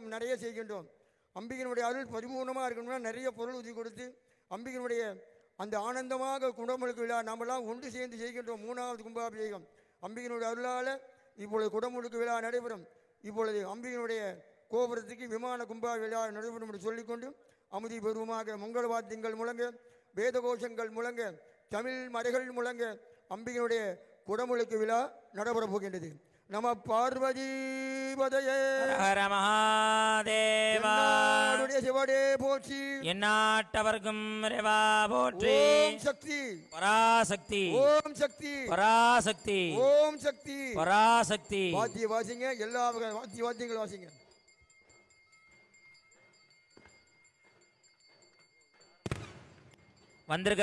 நம்ம நிறைய செய்கின்றோம் அம்பிகனுடைய அருள் பரிபூர்ணமாக இருக்கணும்னா நிறைய பொருள் உதவி கொடுத்து அம்பிகனுடைய அந்த ஆனந்தமாக குடமுழுக்கு விழா நாமெல்லாம் ஒன்று சேர்ந்து செய்கின்றோம் மூணாவது கும்பாபிஷேகம் அம்பிகனுடைய அருளால் இப்பொழுது குடமுழுக்கு விழா நடைபெறும் இப்பொழுது அம்பிகனுடைய கோபுரத்துக்கு விமான கும்பா விழா நடைபெறும் என்று சொல்லிக்கொண்டு அமுதி பூர்வமாக மங்கள வாத்தியங்கள் முழங்க வேத கோஷங்கள் முழங்க தமிழ் மறைகள் முழங்க அம்பிகனுடைய குடமுழுக்கு விழா நடைபெறப் போகின்றது நம பார்வதி ஹர மகாதேவா போற்றி சக்தி பராசக்தி ஓம் சக்தி பராசக்தி ஓம் சக்தி பராசக்தி வாத்திய வாசிங்க எல்லா வாத்திய வாத்தியங்கள் வாசிங்க வந்திருக்க